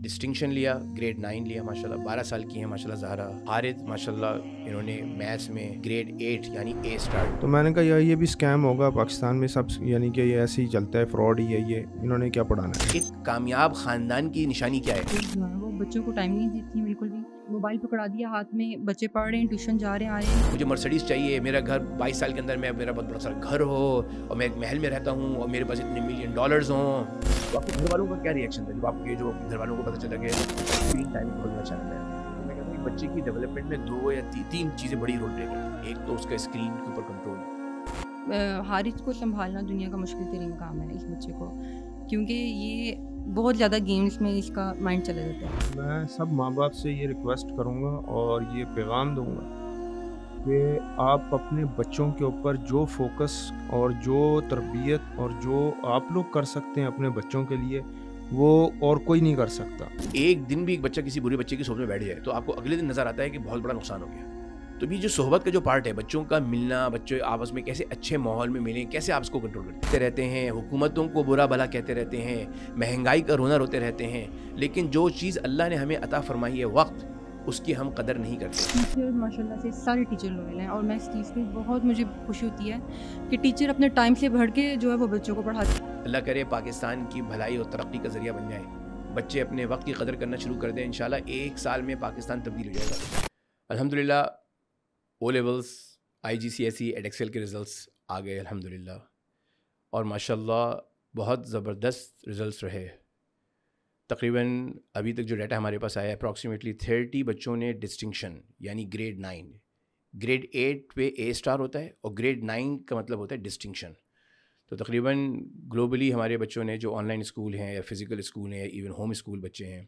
Distinction लिया grade nine लिया माशाल्लाह बारह साल की है माशाल्लाह जहरा हारिद माशाल्लाह इन्होंने मैथ्स में ग्रेड एट यानी ए स्टार्ट तो मैंने कहा यार ये भी स्कैम होगा पाकिस्तान में सब यानी कि ये ऐसे ही चलता है फ्रॉड ही है ये इन्होंने क्या पढ़ाना है एक कामयाब खानदान की निशानी क्या है बच्चों को टाइम नहीं देती बिल्कुल मोबाइल पकड़ा दिया हाथ में बच्चे पढ़ रहे हैं ट्यूशन जा रहे हैं आ रहे हैं मुझे मर्सिडीज चाहिए मेरा घर बाईस साल के अंदर मैं मेरा बहुत बड़ा सारा घर हो और मैं एक महल में रहता हूँ और मेरे पास इतने मिलियन डॉलर्स हों तो आपके घर वालों का क्या रिएक्शन था जब आपके जो घर वालों को पता चला गया स्क्रीन टाइम खोलना चाहता है तो मैं कहता हूँ बच्चे की डेवलपमेंट में दो या ती, तीन चीज़ें बड़ी रोल प्ले एक तो उसका स्क्रीन के ऊपर कंट्रोल हारिस को संभालना दुनिया का मुश्किल तरीन काम है इस बच्चे को क्योंकि ये बहुत ज़्यादा गेम्स में इसका माइंड चला जाता है मैं सब माँ बाप से ये रिक्वेस्ट करूँगा और ये पैगाम दूँगा कि आप अपने बच्चों के ऊपर जो फोकस और जो तरबियत और जो आप लोग कर सकते हैं अपने बच्चों के लिए वो और कोई नहीं कर सकता एक दिन भी एक बच्चा किसी बुरे बच्चे की सोच में बैठ जाए तो आपको अगले दिन नज़र आता है कि बहुत बड़ा नुकसान हो गया तो भी जो सोहबत का जो पार्ट है बच्चों का मिलना बच्चे आपस में कैसे अच्छे माहौल में मिलें कैसे आप उसको कंट्रोल करते रहते हैं हुकूमतों को बुरा भला कहते रहते हैं महंगाई का रोना रोते रहते हैं लेकिन जो चीज़ अल्लाह ने हमें अता फरमाई है वक्त उसकी हम कदर नहीं करते माशाल्लाह से सारे टीचर लोग हैं और मैं इस चीज़ में बहुत मुझे खुशी होती है कि टीचर अपने टाइम से भर के जो है वो बच्चों को पढ़ाते अल्लाह करे पाकिस्तान की भलाई और तरक्की का ज़रिया बन जाए बच्चे अपने वक्त की कदर करना शुरू कर दें इन एक साल में पाकिस्तान तब्दील हो जाएगा अलहमदिल्ला O levels I G C S C Edexcel के रिज़ल्ट आ गए अलहमदिल्ला और माशाल्लाह बहुत ज़बरदस्त रिज़ल्ट रहे तकरीबन अभी तक जो डाटा हमारे पास आया अप्रॉक्सीमेटली थर्टी बच्चों ने डिस्टिंक्शन यानी ग्रेड नाइन ग्रेड एट पे ए स्टार होता है और ग्रेड नाइन का मतलब होता है डिस्टिंक्शन तो तकरीबन ग्लोबली हमारे बच्चों ने जो ऑनलाइन स्कूल हैं या फिज़िकल स्कूल हैं या इवन होम स्कूल बच्चे हैं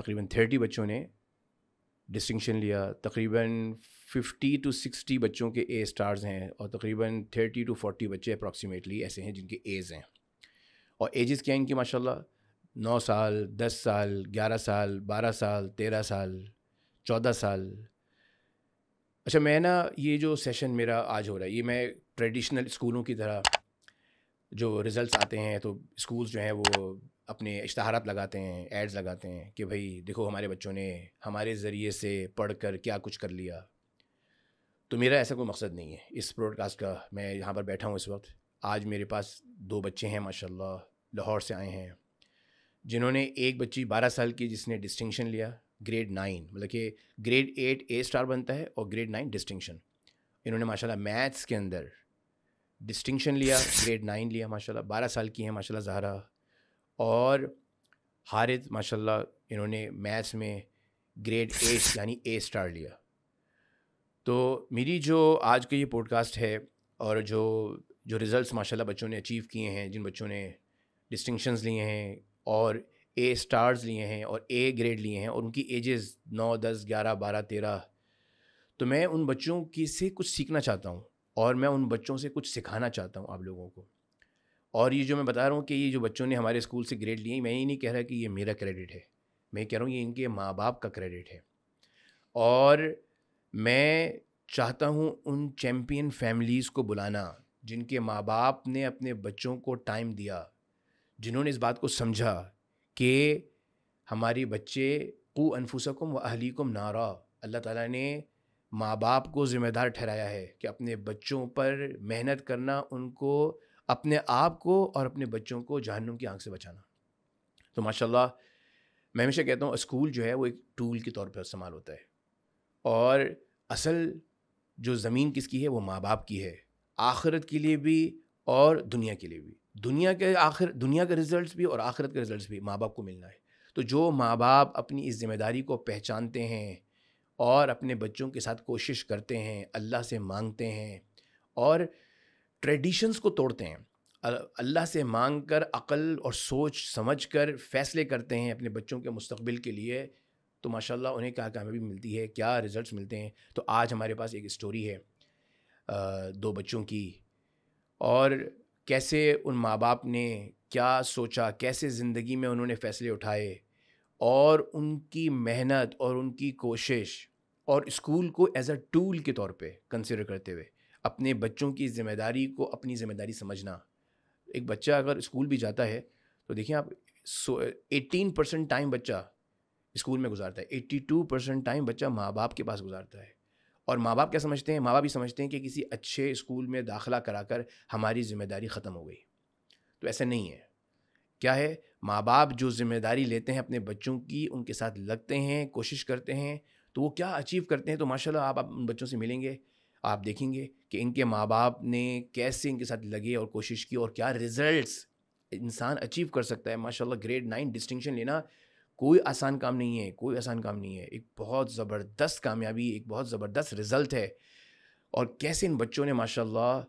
तकरीबन थर्टी बच्चों ने डिस्टिंक्शन लिया तकरीबन 50 टू 60 बच्चों के ए स्टार्स हैं और तकरीबन 30 टू 40 बच्चे अप्रॉक्सीमेटली ऐसे हैं जिनके एज हैं और एजेस क्या हैं इनके माशाल्लाह नौ साल दस साल ग्यारह साल बारह साल तेरह साल चौदह साल अच्छा मैं ना ये जो सेशन मेरा आज हो रहा है ये मैं ट्रेडिशनल स्कूलों की तरह जो रिज़ल्ट आते हैं तो स्कूल्स जो हैं वो अपने इश्तहारात लगाते हैं एड्स लगाते हैं कि भाई देखो हमारे बच्चों ने हमारे ज़रिए से पढ़ कर क्या कुछ कर लिया तो मेरा ऐसा कोई मकसद नहीं है इस प्रोडकास्ट का मैं यहाँ पर बैठा हूँ इस वक्त आज मेरे पास दो बच्चे हैं माशाल्लाह लाहौर से आए हैं जिन्होंने एक बच्ची बारह साल की जिसने डिस्टिंक्शन लिया ग्रेड नाइन मतलब कि ग्रेड एट ए स्टार बनता है और ग्रेड नाइन डिस्टिंक्शन इन्होंने माशाल्लाह मैथ्स के अंदर डिस्टिंक्शन लिया ग्रेड नाइन लिया माशाल्लाह बारह साल की हैं माशाल्लाह जहरा और हारित माशाल्लाह इन्होंने मैथ्स में ग्रेड ए यानी ए स्टार लिया तो मेरी जो आज का ये पॉडकास्ट है और जो जो रिज़ल्ट्स माशाल्लाह बच्चों ने अचीव किए हैं जिन बच्चों ने डिस्टिंक्शंस लिए हैं और ए स्टार्स लिए हैं और ए ग्रेड लिए हैं और उनकी एजेस नौ दस ग्यारह बारह तेरह तो मैं उन बच्चों की से कुछ सीखना चाहता हूँ और मैं उन बच्चों से कुछ सिखाना चाहता हूँ आप लोगों को और ये जो मैं बता रहा हूँ कि ये जो बच्चों ने हमारे स्कूल से ग्रेड लिए मैं ये नहीं कह रहा कि ये मेरा क्रेडिट है मैं कह रहा हूँ ये इनके माँ बाप का क्रेडिट है और मैं चाहता हूँ उन चैम्पियन फैमिलीज़ को बुलाना जिनके माँ बाप ने अपने बच्चों को टाइम दिया जिन्होंने इस बात को समझा कि हमारे बच्चे को अनफुसकुम व अहलीकुम नारा अल्लाह ताला ने माँ बाप को ज़िम्मेदार ठहराया है कि अपने बच्चों पर मेहनत करना उनको अपने आप को और अपने बच्चों को जहनुम की आंख से बचाना तो माशाल्लाह मैं हमेशा कहता हूँ स्कूल जो है वो एक टूल के तौर पर इस्तेमाल होता है और असल जो ज़मीन किसकी है वो माँ बाप की है आखिरत के लिए भी और दुनिया के लिए भी दुनिया के आखिर दुनिया के रिजल्ट्स भी और आखिरत के रिजल्ट्स भी माँ बाप को मिलना है तो जो माँ बाप अपनी इस ज़िम्मेदारी को पहचानते हैं और अपने बच्चों के साथ कोशिश करते हैं अल्लाह से मांगते हैं और ट्रेडिशंस को तोड़ते हैं अल्लाह से मांग कर अकल और सोच समझ कर फैसले करते हैं अपने बच्चों के मुस्तबिल के लिए तो माशाल्लाह उन्हें क्या कामयाबी मिलती है क्या रिज़ल्ट मिलते हैं तो आज हमारे पास एक स्टोरी है दो बच्चों की और कैसे उन माँ बाप ने क्या सोचा कैसे ज़िंदगी में उन्होंने फ़ैसले उठाए और उनकी मेहनत और उनकी कोशिश और स्कूल को एज अ टूल के तौर पे कंसिडर करते हुए अपने बच्चों की जिम्मेदारी को अपनी जिम्मेदारी समझना एक बच्चा अगर स्कूल भी जाता है तो देखिए आप सो एटीन परसेंट टाइम बच्चा स्कूल में गुजारता है एट्टी टू परसेंट टाइम बच्चा माँ बाप के पास गुजारता है और माँ बाप क्या समझते हैं माँ बाप ये समझते हैं कि किसी अच्छे स्कूल में दाखिला कराकर हमारी जिम्मेदारी ख़त्म हो गई तो ऐसा नहीं है क्या है माँ बाप जो जिम्मेदारी लेते हैं अपने बच्चों की उनके साथ लगते हैं कोशिश करते हैं तो वो क्या अचीव करते हैं तो माशाल्लाह आप, आप उन बच्चों से मिलेंगे आप देखेंगे कि इनके माँ बाप ने कैसे इनके साथ लगे और कोशिश की और क्या रिजल्ट्स इंसान अचीव कर सकता है माशाल्लाह ग्रेड नाइन डिस्टिंक्शन लेना कोई आसान काम नहीं है कोई आसान काम नहीं है एक बहुत ज़बरदस्त कामयाबी एक बहुत ज़बरदस्त रिज़ल्ट है और कैसे इन बच्चों ने माशाल्लाह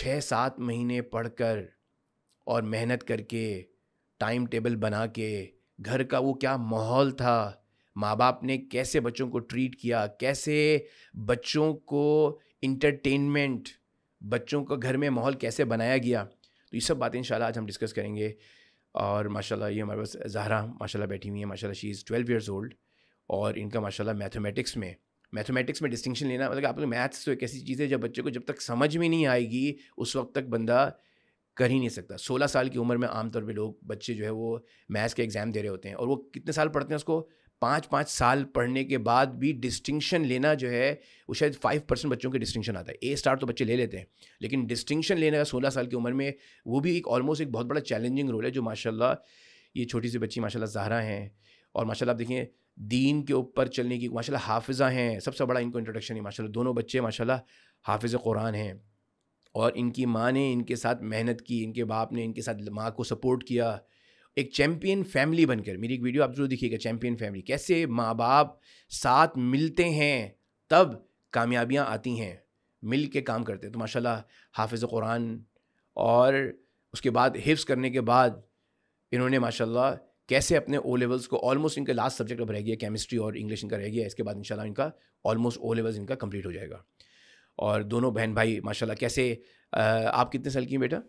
छः सात महीने पढ़कर और मेहनत करके टाइम टेबल बना के घर का वो क्या माहौल था माँ बाप ने कैसे बच्चों को ट्रीट किया कैसे बच्चों को इंटरटेनमेंट बच्चों का घर में माहौल कैसे बनाया गया तो ये सब बातें इन आज हम डिस्कस करेंगे और माशाल्लाह ये हमारे पास जहरा माशाल्लाह बैठी हुई है माशाल्लाह she is twelve years old और इनका माशाल्लाह मैथमेटिक्स में मैथमेटिक्स में डिस्टिंक्शन लेना मतलब आप लोग मैथ्स तो एक ऐसी चीज़ है जब बच्चे को जब तक समझ में नहीं आएगी उस वक्त तक बंदा कर ही नहीं सकता सोलह साल की उम्र में आमतौर पर लोग बच्चे जो है वो मैथ्स के एग्ज़ाम दे रहे होते हैं और वो कितने साल पढ़ते हैं उसको पाँच पाँच साल पढ़ने के बाद भी डिस्टिंक्शन लेना जो है वो शायद फाइव परसेंट बच्चों के डिस्टिंक्शन आता है ए स्टार तो बच्चे ले लेते हैं लेकिन डिस्टिंक्शन लेने का सोलह साल की उम्र में वो भी एक ऑलमोस्ट एक बहुत बड़ा चैलेंजिंग रोल है जो माशाल्लाह ये छोटी सी बच्ची माशाल्लाह जहरा हैं और माशाल्लाह आप देखिए दीन के ऊपर चलने की माशाल्लाह हाफिज़ा हैं सबसे बड़ा इनको इंट्रोडक्शन है माशाल्लाह दोनों बच्चे माशाल्लाह हाफिज़ कुरान हैं और इनकी माँ ने इनके साथ मेहनत की इनके बाप ने इनके साथ माँ को सपोर्ट किया एक चैम्पियन फैमिली बनकर मेरी एक वीडियो आप जरूर देखिएगा चैम्पियन फैमिली कैसे माँ बाप साथ मिलते हैं तब कामयाबियाँ आती हैं मिल के काम करते हैं तो माशाल्लाह हाफिज़ कुरान और उसके बाद हिफ्स करने के बाद इन्होंने माशाल्लाह कैसे अपने ओ लेवल्स को ऑलमोस्ट इनके लास्ट सब्जेक्ट अब रह गया केमिस्ट्री और इंग्लिश इनका रह गया इसके बाद इनशाला इनका ऑलमोस्ट ओ लेवल्स इनका कंप्लीट हो जाएगा और दोनों बहन भाई माशाल्लाह कैसे आ, आप कितने साल की हैं बेटा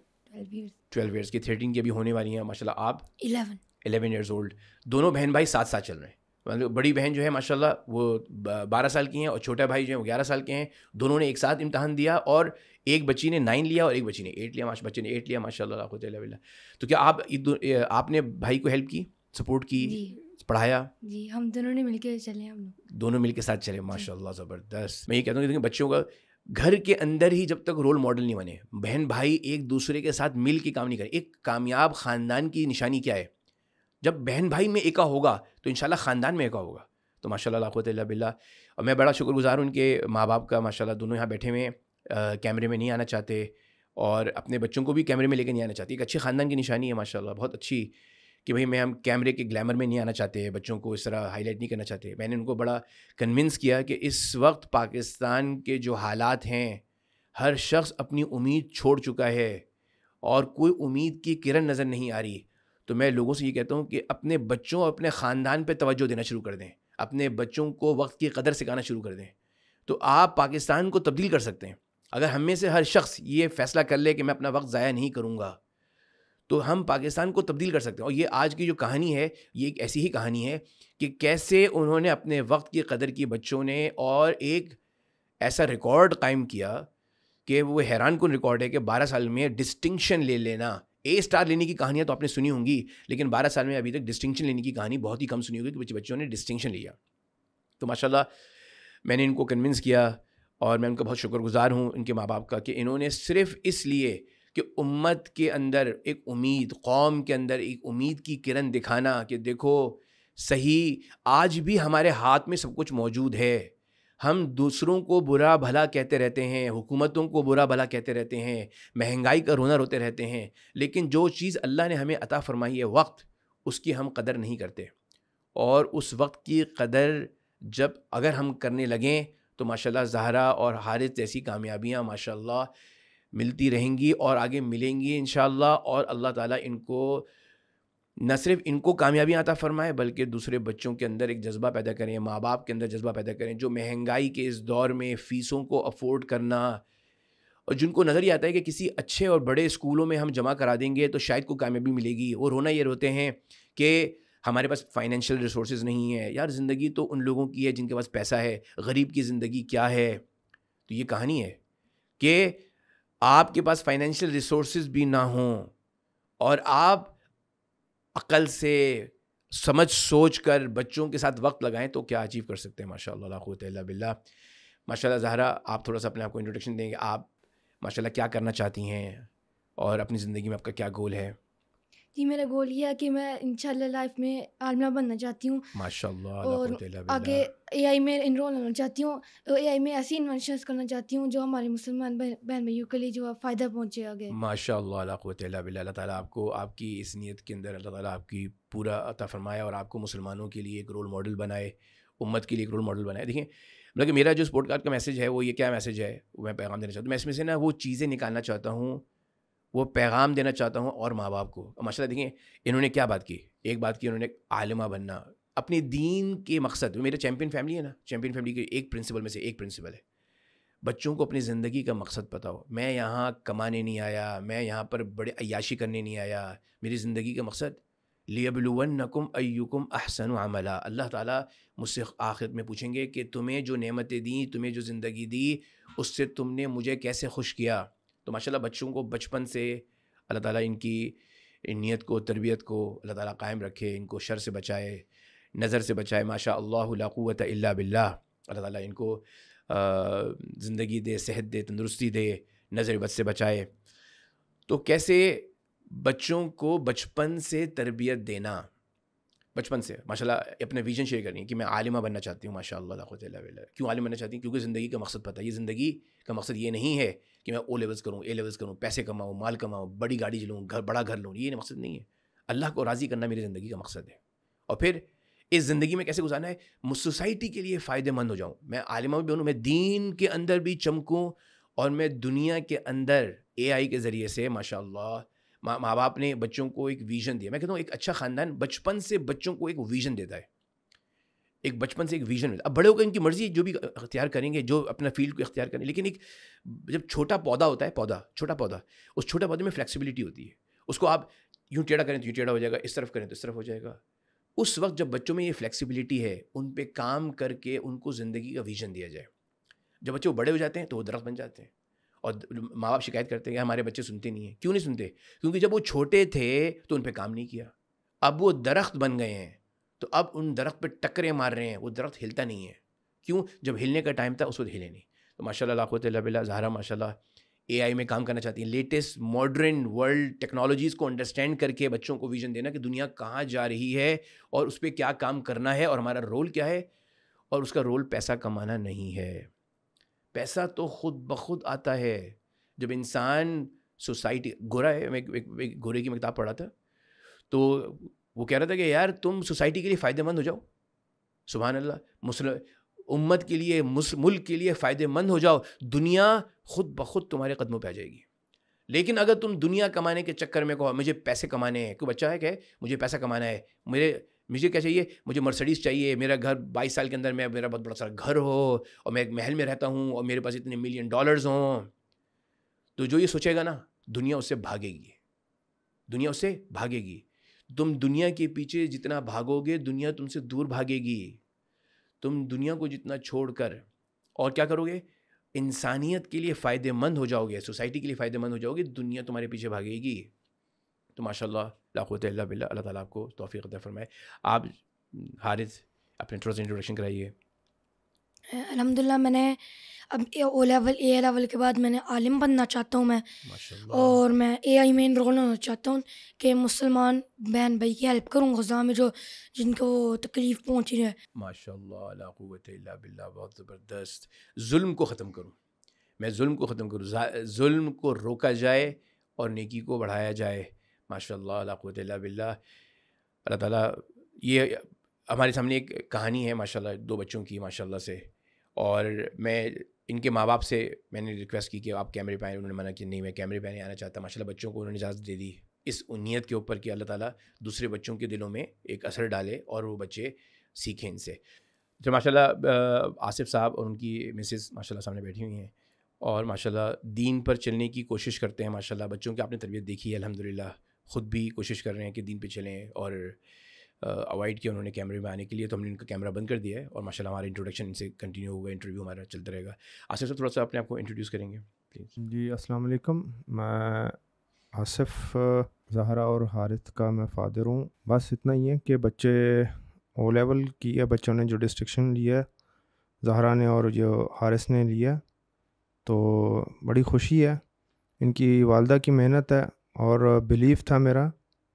ट्वेल्व ईयर्स की थर्टीन की अभी होने वाली हैं माशाल्लाह आप इलेवन इलेवन ईयर्स ओल्ड दोनों बहन भाई साथ साथ चल रहे हैं मतलब बड़ी बहन जो है माशाल्लाह वो बारह साल की हैं और छोटा भाई जो है वो ग्यारह साल के हैं दोनों ने एक साथ इम्तहान दिया और एक बच्ची ने नाइन लिया और एक बच्ची ने एट लिया बच्चे ने एट लिया माशा तो क्या आप आपने भाई को हेल्प की सपोर्ट की पढ़ाया जी हम दोनों ने मिलके चले हम दोनों मिलके साथ चले माशाल्लाह ज़बरदस्त मैं ये कहता हूँ कि बच्चों का घर के अंदर ही जब तक रोल मॉडल नहीं बने बहन भाई एक दूसरे के साथ मिल के काम नहीं करें एक कामयाब ख़ानदान की निशानी क्या है जब बहन भाई में एका होगा तो इन ख़ानदान में एका होगा तो माशा लाखत बिल्ला और मैं बड़ा शुक्रगुजार हूँ उनके माँ बाप का माशाला दोनों यहाँ बैठे हुए कैमरे में नहीं आना चाहते और अपने बच्चों को भी कैमरे में लेकर नहीं आना चाहते एक अच्छे ख़ानदान की निशानी है माशाल्लाह बहुत अच्छी कि भाई मैं हम कैमरे के ग्लैमर में नहीं आना चाहते बच्चों को इस तरह हाईलाइट नहीं करना चाहते मैंने उनको बड़ा कन्विंस किया कि इस वक्त पाकिस्तान के जो हालात हैं हर शख्स अपनी उम्मीद छोड़ चुका है और कोई उम्मीद की किरण नज़र नहीं आ रही तो मैं लोगों से ये कहता हूँ कि अपने बच्चों अपने ख़ानदान पर तोज्जो देना शुरू कर दें अपने बच्चों को वक्त की कदर सिखाना शुरू कर दें तो आप पाकिस्तान को तब्दील कर सकते हैं अगर हम में से हर शख्स ये फ़ैसला कर ले कि मैं अपना वक्त ज़ाया नहीं करूँगा तो हम पाकिस्तान को तब्दील कर सकते हैं और ये आज की जो कहानी है ये एक ऐसी ही कहानी है कि कैसे उन्होंने अपने वक्त की कदर की बच्चों ने और एक ऐसा रिकॉर्ड कायम किया कि वो हैरान कन रिकॉर्ड है कि बारह साल में डिस्टिंक्शन ले लेना ए स्टार लेने की कहानियाँ तो आपने सुनी होंगी लेकिन बारह साल में अभी तक डिस्टिंक्शन लेने की कहानी बहुत ही कम सुनी होगी कि बच्चों ने डिस्टिंक्शन लिया तो माशाल्लाह मैंने इनको कन्विंस किया और मैं उनका बहुत शुक्रगुजार हूँ इनके माँ बाप का कि इन्होंने सिर्फ इसलिए कि उम्मत के अंदर एक उम्मीद कौम के अंदर एक उम्मीद की किरण दिखाना कि देखो सही आज भी हमारे हाथ में सब कुछ मौजूद है हम दूसरों को बुरा भला कहते रहते हैं हुकूमतों को बुरा भला कहते रहते हैं महंगाई का रोना रोते रहते हैं लेकिन जो चीज़ अल्लाह ने हमें अता फरमाई है वक्त उसकी हम कदर नहीं करते और उस वक्त की कदर जब अगर हम करने लगें तो माशाल्लाह जहरा और हारिस जैसी कामयाबियाँ माशाल्लाह मिलती रहेंगी और आगे मिलेंगी इन और अल्लाह ताला इनको न सिर्फ इनको कामयाबी आता फरमाए बल्कि दूसरे बच्चों के अंदर एक जज्बा पैदा करें माँ बाप के अंदर जज्बा पैदा करें जो महंगाई के इस दौर में फ़ीसों को अफोर्ड करना और जिनको नज़र ही आता है कि किसी अच्छे और बड़े स्कूलों में हम जमा करा देंगे तो शायद को कामयाबी मिलेगी और रोना ये रोते हैं कि हमारे पास फाइनेंशियल रिसोर्स नहीं है यार ज़िंदगी तो उन लोगों की है जिनके पास पैसा है गरीब की ज़िंदगी क्या है तो ये कहानी है कि आपके पास फाइनेंशियल रिसोर्सेज भी ना हों और आप अकल से समझ सोच कर बच्चों के साथ वक्त लगाएं तो क्या अचीव कर सकते हैं माशा बिल्ला माशा जहरा आप थोड़ा सा अपने आप को इंट्रोडक्शन देंगे आप माशा क्या करना चाहती हैं और अपनी ज़िंदगी में आपका क्या गोल है जी मेरा गोल ये है कि मैं इंशाल्लाह लाइफ में आलमा बनना चाहती हूँ माशाल्लाह और आगे एआई में इनरोल होना चाहती हूँ एआई तो में ऐसी इन्वेंशन करना चाहती हूँ जो हमारे मुसलमान बहन भाइयों के लिए जो फ़ायदा पहुँचे आगे माशा अल्लाह ताला आपको आपकी इस नीयत के अंदर अल्लाह ताला आपकी पूरा अता फरमाया और आपको मुसलमानों के लिए एक रोल मॉडल बनाए उम्मत के लिए एक रोल मॉडल बनाए देखिए मतलब मेरा जो स्पोर्ट कार्ड का मैसेज है वो ये क्या मैसेज है मैं पैगाम देना चाहता हूँ मैं इसमें से ना वो चीज़ें निकालना चाहता हूँ वो पैगाम देना चाहता हूँ और माँ बाप को माशा देखिए इन्होंने क्या बात की एक बात की उन्होंने आलमा बनना अपने दीन के मकसद मेरे चैम्पियन फैमिली है ना चैम्पियन फैमिली के एक प्रिंसिपल में से एक प्रिंसिपल है बच्चों को अपनी ज़िंदगी का मकसद पता हो मैं यहाँ कमाने नहीं आया मैं यहाँ पर बड़े अयाशी करने नहीं आया मेरी ज़िंदगी का मकसद नकुम अयुकुम अहसन अमला अल्लाह ताला मुझसे आखिर में पूछेंगे कि तुम्हें जो नेमतें दी तुम्हें जो ज़िंदगी दी उससे तुमने मुझे कैसे खुश किया तो माशाल्लाह बच्चों को बचपन से अल्लाह ताला इनकी नीयत को तरबियत को अल्लाह ताला कायम रखे इनको शर से बचाए नज़र से बचाए माशा अल्लाहत अल्ला बिल्ला अल्लाह ताला इनको ज़िंदगी दे सेहत दे तंदरुस्ती दे नज़र बद से बचाए तो कैसे बच्चों को बचपन से तरबियत देना बचपन से माशाल्लाह अपने विजन शेयर करनी है कि मैं आलिमा बनना चाहती हूँ माशा क्यों आलिम बनना चाहती हूँ क्योंकि ज़िंदगी का मकसद पता है ये ज़िंदगी का मकसद ये नहीं है कि मैं ओ लेवल्स करूँ ए लेवल्स करूँ पैसे कमाऊँ माल कमाऊँ बड़ी गाड़ी चलूँ घर बड़ा घर लूँ ये मकसद नहीं है अल्लाह को राज़ी करना मेरी ज़िंदगी का मकसद है और फिर इस ज़िंदगी में कैसे गुजारना है सोसाइटी के लिए फ़ायदेमंद हो जाऊँ मैं आलिमा भी बनूँ मैं दीन के अंदर भी चमकूँ और मैं दुनिया के अंदर ए के ज़रिए से माशा माँ माँ बाप ने बच्चों को एक विज़न दिया मैं कहता हूँ एक अच्छा ख़ानदान बचपन से बच्चों को एक विज़न देता है एक बचपन से एक विजन मिलता अब बड़े होकर इनकी मर्जी जो भी अख्तियार करेंगे जो अपना फील्ड को अख्तियार करें लेकिन एक जब छोटा पौधा होता है पौधा छोटा पौधा उस छोटे पौधे में फ्लेक्सिबिलिटी होती है उसको आप यूँ टेढ़ा करें तो यूँ टेढ़ा हो जाएगा इस तरफ करें तो इस तरफ हो जाएगा उस वक्त जब बच्चों में ये फ्लेक्सिबिलिटी है उन पर काम करके उनको ज़िंदगी का विजन दिया जाए जब बच्चे बड़े हो जाते हैं तो वो दरख्त बन जाते हैं और माँ बाप शिकायत करते हैं कि हमारे बच्चे सुनते नहीं हैं क्यों नहीं सुनते क्योंकि जब वो छोटे थे तो उन पर काम नहीं किया अब वो दरख्त बन गए हैं तो अब उन दरख्त पर टकरे मार रहे हैं वो दरख्त हिलता नहीं है क्यों जब हिलने का टाइम था उस वक्त हिले नहीं तो माशा लाख लबिल्ला जहरा माशा ए आई में काम करना चाहती हैं लेटेस्ट मॉडर्न वर्ल्ड टेक्नोलॉजीज़ को अंडरस्टैंड करके बच्चों को विजन देना कि दुनिया कहाँ जा रही है और उस पर क्या काम करना है और हमारा रोल क्या है और उसका रोल पैसा कमाना नहीं है पैसा तो खुद ब खुद आता है जब इंसान सोसाइटी गोरा है मैं एक गोरे की मैं किताब पढ़ा था तो वो कह रहा था कि यार तुम सोसाइटी के लिए फ़ायदेमंद हो जाओ सुबह अल्लाह मुसल उम्मत के लिए मुल्क के लिए फ़ायदेमंद हो जाओ दुनिया खुद ब खुद तुम्हारे कदमों पर आ जाएगी लेकिन अगर तुम दुनिया कमाने के चक्कर में कहो मुझे पैसे कमाने हैं कोई बच्चा है क्या मुझे पैसा कमाना है मेरे मुझे क्या चाहिए मुझे मर्सडीज़ चाहिए मेरा घर 22 साल के अंदर में मेरा बहुत बड़ा सारा घर हो और मैं एक महल में रहता हूँ और मेरे पास इतने मिलियन डॉलर्स हों तो जो ये सोचेगा ना दुनिया उससे भागेगी दुनिया उससे भागेगी तुम दुनिया के पीछे जितना भागोगे दुनिया तुमसे दूर भागेगी तुम दुनिया को जितना छोड़कर और क्या करोगे इंसानियत के लिए फ़ायदेमंद हो जाओगे सोसाइटी के लिए फ़ायदेमंद हो जाओगे दुनिया तुम्हारे पीछे भागेगी तो माशा लाखोत बिल्ला अल्लाह ताली आपको तोफ़ी अदा फरमाए आप हारिस अपने थोड़ा सा इंट्रोडक्शन कराइए अलहमदिल्ला मैंने अब ओ लेवल ए लेवल के बाद मैंने आलिम बनना चाहता हूँ मैं और मैं ए आई में इनरोल होना चाहता हूँ कि मुसलमान बहन भाई की हेल्प करूँ गजा में जो जिनको तकलीफ पहुँची है माशा बहुत ज़बरदस्त म को ख़त्म करूँ मैं जुल्म को ख़त्म करूँ जुल्म को रोका जाए और नेकी को बढ़ाया जाए माशा बिल्ला अल्लाह ते ये हमारे सामने एक कहानी है माशाल्लाह दो बच्चों की माशाल्लाह से और मैं इनके माँ बाप से मैंने रिक्वेस्ट की कि आप कैमरे पे उन्होंने मना कि नहीं मैं कैमरे पहने आना चाहता माशाल्लाह बच्चों को उन्होंने इजाज़त दे दी इस नीयत के ऊपर कि अल्लाह ताला दूसरे बच्चों के दिलों में एक असर डाले और वो बच्चे सीखें इनसे तो माशाल्लाह आसिफ साहब और उनकी मिसेस माशाल्लाह सामने बैठी हुई हैं और माशाल्लाह दीन पर चलने की कोशिश करते हैं माशाल्लाह बच्चों की आपने तरबियत देखी है अलहमदिल्ला ख़ुद भी कोशिश कर रहे हैं कि दीन पर चलें और अवॉइड किया उन्होंने कैमरे में आने के लिए तो हमने इनका कैमरा बंद कर दिया है और माशाल्लाह हमारा इंट्रोडक्शन इनसे कंटिन्यू होगा इंटरव्यू हमारा चलता रहेगा आसिफ सर थोड़ा सा अपने आपको इंट्रोड्यूस करेंगे प्लीज़ जी अस्सलाम वालेकुम मैं आसिफ जहरा और हारित का मैं फादर हूँ बस इतना ही है कि बच्चे ओ लेवल किया बच्चों ने जो डिस्ट्रिक्शन लिया जहरा ने और जो हारिस ने लिया तो बड़ी खुशी है इनकी वालदा की मेहनत है और बिलीव था मेरा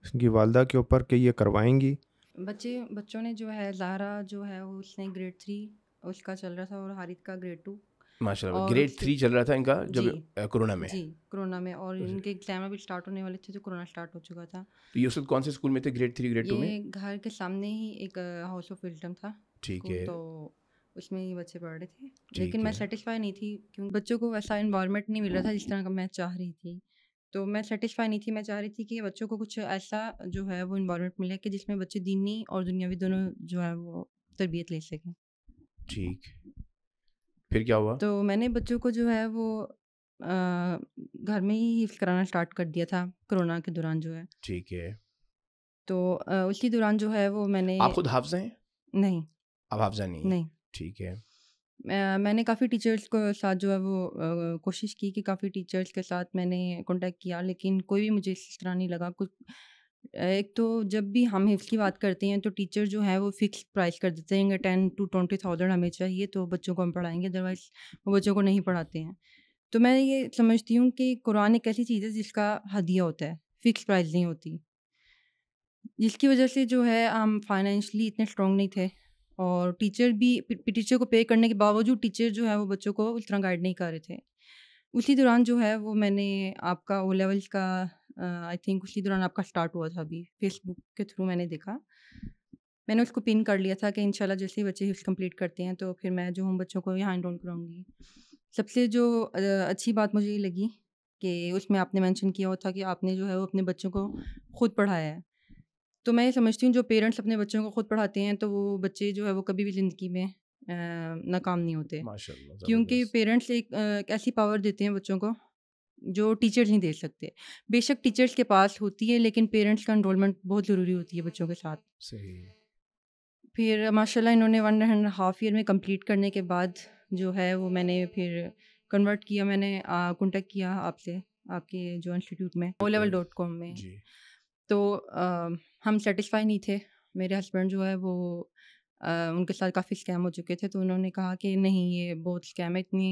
इनकी वालदा के ऊपर कि ये करवाएंगी बच्चे बच्चों ने जो है जारा जो है उसने ग्रेड थ्री उसका चल रहा था और हारित का ग्रेड टू माशाल्लाह ग्रेड थ्री चल रहा था इनका जब कोरोना में जी कोरोना में और हम्म। इनके एग्जाम अभी स्टार्ट होने वाले थे तो कोरोना स्टार्ट हो चुका था तो ये कौन से स्कूल में थे ग्रेड थ्री ग्रेड टू में घर के सामने ही एक हाउस ऑफ विल्डम था ठीक है तो उसमें ये बच्चे पढ़ रहे थे लेकिन मैं सेटिस्फाई नहीं थी क्योंकि बच्चों को वैसा इन्वायरमेंट नहीं मिल रहा था जिस तरह का मैं चाह रही थी तो मैं सेटिस्फाई नहीं थी मैं चाह रही थी कि बच्चों को कुछ ऐसा जो है वो इन्वायरमेंट मिले कि जिसमें बच्चे दीनी और दुनियावी दोनों जो है वो तरबियत ले सकें ठीक फिर क्या हुआ तो मैंने बच्चों को जो है वो घर में ही हिफ्स कराना स्टार्ट कर दिया था कोरोना के दौरान जो है ठीक है तो आ, उसी दौरान जो है वो मैंने आप खुद हाफजा हैं नहीं आप हाफजा नहीं नहीं ठीक है मैंने काफ़ी टीचर्स के साथ जो है वो कोशिश की कि काफ़ी टीचर्स के साथ मैंने कॉन्टैक्ट किया लेकिन कोई भी मुझे इस तरह नहीं लगा कुछ एक तो जब भी हम हिफ्स की बात करते हैं तो टीचर जो है वो फिक्स प्राइस कर देते हैं टेन टू ट्वेंटी थाउजेंड हमें चाहिए तो बच्चों को हम पढ़ाएंगे अदरवाइज वो बच्चों को नहीं पढ़ाते हैं तो मैं ये समझती हूँ कि कुरान एक ऐसी चीज़ है जिसका हदिया होता है फिक्स प्राइस नहीं होती जिसकी वजह से जो है हम फाइनेंशली इतने स्ट्रॉन्ग नहीं थे और टीचर भी टीचर को पे करने के बावजूद टीचर जो है वो बच्चों को उतना गाइड नहीं कर रहे थे उसी दौरान जो है वो मैंने आपका ओ लेवल का आई थिंक उसी दौरान आपका स्टार्ट हुआ था अभी फेसबुक के थ्रू मैंने देखा मैंने उसको पिन कर लिया था कि शाला जैसे ही बच्चे हिफ्स कंप्लीट करते हैं तो फिर मैं जो हूँ बच्चों को यहाँ इनरोल कराऊंगी सबसे जो अच्छी बात मुझे ये लगी कि उसमें आपने मेंशन किया हुआ था कि आपने जो है वो अपने बच्चों को खुद पढ़ाया है तो मैं ये समझती हूँ जो पेरेंट्स अपने बच्चों को खुद पढ़ाते हैं तो वो बच्चे जो है वो कभी भी ज़िंदगी में नाकाम नहीं होते क्योंकि पेरेंट्स एक, ऐसी पावर देते हैं बच्चों को जो टीचर्स नहीं दे सकते बेशक टीचर्स के पास होती है लेकिन पेरेंट्स का इनरोलमेंट बहुत ज़रूरी होती है बच्चों के साथ सही फिर माशाल्लाह इन्होंने वन एंड हाफ़ ईयर में कंप्लीट करने के बाद जो है वो मैंने फिर कन्वर्ट किया मैंने कॉन्टेक्ट किया आपसे आपके जो इंस्टीट्यूट में ओ लेवल डॉट कॉम में तो हम सेटिस्फाई नहीं थे मेरे हस्बैंड जो है वो आ, उनके साथ काफ़ी स्कैम हो चुके थे तो उन्होंने कहा कि नहीं ये बहुत स्कैम है इतनी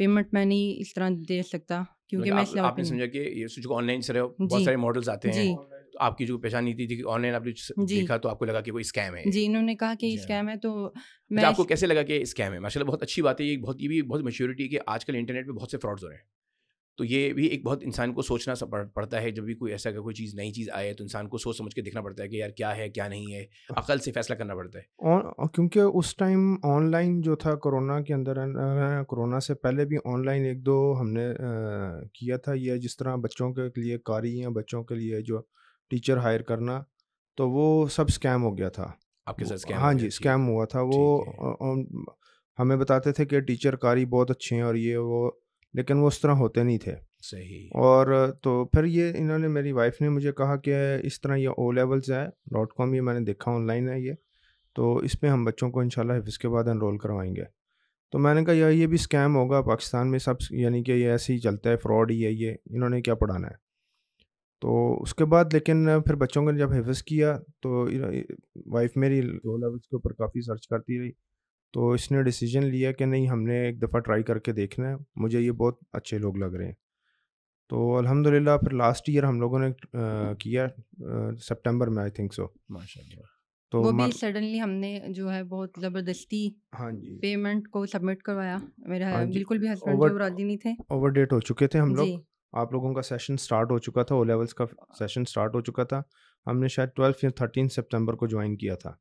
पेमेंट मैं नहीं इस तरह दे सकता क्योंकि मतलब मैं आप, आपने समझा कि ये जो ऑनलाइन सारे बहुत सारे मॉडल्स आते हैं तो आपकी जो पहचान नहीं थी, कि ऑनलाइन आपने देखा तो आपको लगा कि वो स्कैम है जी इन्होंने कहा कि स्कैम है तो अच्छा, मैं आपको कैसे लगा कि स्कैम है माशाल्लाह बहुत अच्छी बात है ये बहुत ये भी बहुत मेच्योरिटी है कि आजकल इंटरनेट पर बहुत से फ्रॉड्स हो रहे हैं तो ये भी एक बहुत इंसान को सोचना पड़ता है जब भी कोई ऐसा कोई चीज़ नई चीज़ आए तो इंसान को सोच समझ के देखना पड़ता है कि यार क्या है क्या नहीं है अकल से फैसला करना पड़ता है और क्योंकि उस टाइम ऑनलाइन जो था कोरोना के अंदर कोरोना से पहले भी ऑनलाइन एक दो हमने आ, किया था यह जिस तरह बच्चों के लिए कारी या बच्चों के लिए जो टीचर हायर करना तो वो सब स्कैम हो गया था आपके साथ स्कैम हाँ जी स्कैम हुआ था वो हमें बताते थे कि टीचर कारी बहुत अच्छे हैं और ये वो लेकिन वो उस तरह होते नहीं थे सही और तो फिर ये इन्होंने मेरी वाइफ ने मुझे कहा कि इस तरह ये ओ लेवल्स है डॉट कॉम ये मैंने देखा ऑनलाइन है ये तो इस पर हम बच्चों को शाला हिफ्स के बाद इनरोल करवाएंगे तो मैंने कहा यार ये भी स्कैम होगा पाकिस्तान में सब यानी कि ये ऐसे ही चलता है फ्रॉड ही है ये इन्होंने क्या पढ़ाना है तो उसके बाद लेकिन फिर बच्चों ने जब हिफ्स किया तो वाइफ मेरी ओ लेवल्स के ऊपर काफ़ी सर्च करती रही तो इसने डिसीजन लिया कि नहीं हमने एक दफ़ा ट्राई करके देखना है मुझे ये बहुत अच्छे लोग लग रहे हैं तो अलहमदिल्ला फिर लास्ट ईयर हम लोगों ने आ, किया सितंबर में आई थिंक सो माशाल्लाह तो वो भी सडनली हमने जो है बहुत ज़बरदस्ती हाँ जी पेमेंट को सबमिट करवाया मेरा हाँ बिल्कुल भी हस्बैंड जो राजी नहीं थे ओवर डेट हो चुके थे हम लोग आप लोगों का सेशन स्टार्ट हो चुका था ओ लेवल्स का सेशन स्टार्ट हो चुका था हमने शायद ट्वेल्थ या थर्टीन सितंबर को ज्वाइन किया था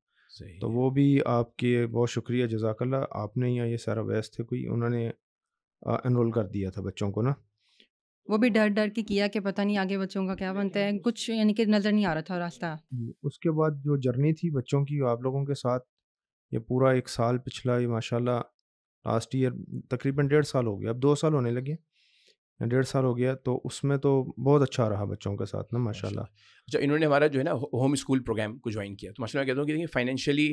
तो वो भी आपके बहुत शुक्रिया जजाकल्ला आपने या ये सारा वैस थे कोई उन्होंने एनरोल कर दिया था बच्चों को ना वो भी डर डर के किया कि पता नहीं आगे बच्चों का क्या बनता है कुछ यानी कि नज़र नहीं आ रहा था रास्ता उसके बाद जो जर्नी थी बच्चों की आप लोगों के साथ ये पूरा एक साल पिछला ये माशाल्लाह लास्ट ईयर तकरीबन डेढ़ साल हो गया अब दो साल होने लगे डेढ़ साल हो गया तो उसमें तो बहुत अच्छा रहा बच्चों के साथ ना माशाल्लाह अच्छा इन्होंने हमारा जो है ना होम स्कूल प्रोग्राम को ज्वाइन किया तो माशाल्लाह कहता हूँ कि देखिए फाइनेंशियली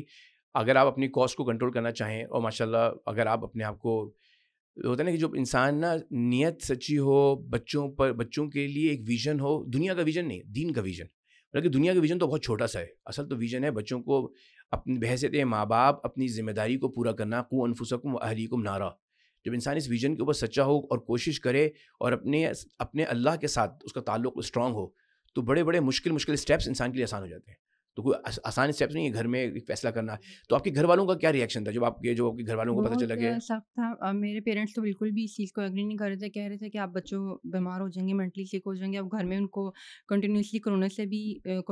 अगर आप अपनी कॉस्ट को कंट्रोल करना चाहें और माशाल्लाह अगर आप अपने आप को होता है ना कि जो इंसान ना नीयत सच्ची हो बच्चों पर बच्चों के लिए एक विज़न हो दुनिया का विज़न नहीं दीन का विज़न बल्कि दुनिया का विज़न तो बहुत छोटा सा है असल तो विज़न है बच्चों को अपनी बहसे माँ बाप अपनी जिम्मेदारी को पूरा करना को अनफुसकुम नारा जब इंसान इस विजन के ऊपर सच्चा हो और कोशिश करे और अपने अपने अल्लाह के साथ उसका ताल्लुक स्ट्रांग हो तो बड़े बड़े मुश्किल मुश्किल स्टेप्स इंसान के लिए आसान हो जाते हैं तो कोई आसान स्टेप्स नहीं है घर में फैसला करना तो आपके घर वालों का क्या रिएक्शन था जब आपके जो आपके घर वालों को पता चला गया सब था मेरे पेरेंट्स तो बिल्कुल भी इस चीज़ को एग्री नहीं कर रहे थे कह रहे थे कि आप बच्चों बीमार हो जाएंगे मेंटली सिक हो जाएंगे अब घर में उनको कंटिन्यूसली कोरोना से भी